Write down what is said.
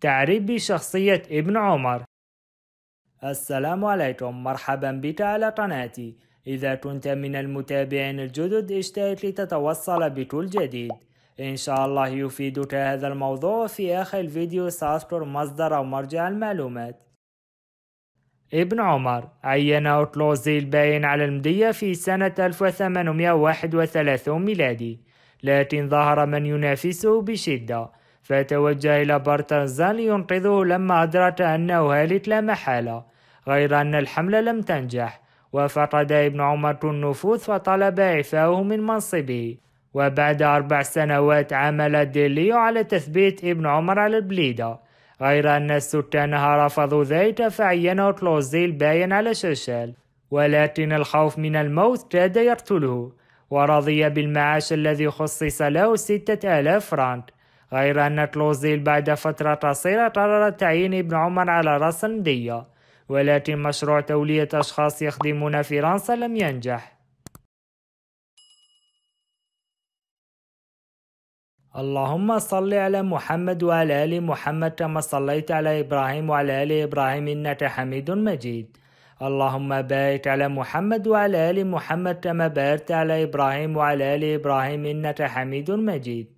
تعريب بشخصية ابن عمر السلام عليكم مرحبا بك على قناتي إذا كنت من المتابعين الجدد اشترك لتتوصل بكل جديد إن شاء الله يفيدك هذا الموضوع في آخر الفيديو سأذكر مصدر أو مرجع المعلومات ابن عمر عين أوتلوزي الباين على المدية في سنة 1831 ميلادي لكن ظهر من ينافسه بشدة فتوجه إلى بارتنزان لينقذه لما أدرك أنه هالك لا محالة غير أن الحملة لم تنجح وفقد ابن عمر النفوذ فطلب إعفاؤه من منصبه وبعد أربع سنوات عمل ديليو على تثبيت ابن عمر على البليدة غير أن السكانها رفضوا ذلك فعينه كلوزيل باين على شاشال ولكن الخوف من الموت كاد يقتله ورضي بالمعاش الذي خصص له ستة آلاف فرانك غير أن كلوزيل بعد فترة قصيرة قرر تعيين ابن عمر على رأس الندية ولكن مشروع تولية أشخاص يخدمون فرنسا لم ينجح اللهم صل على محمد وعلى آل محمد كما صليت على إبراهيم وعلى آل إبراهيم إنك حميد مجيد اللهم بارك على محمد وعلى آل محمد كما باركت على إبراهيم وعلى آل إبراهيم إنك حميد مجيد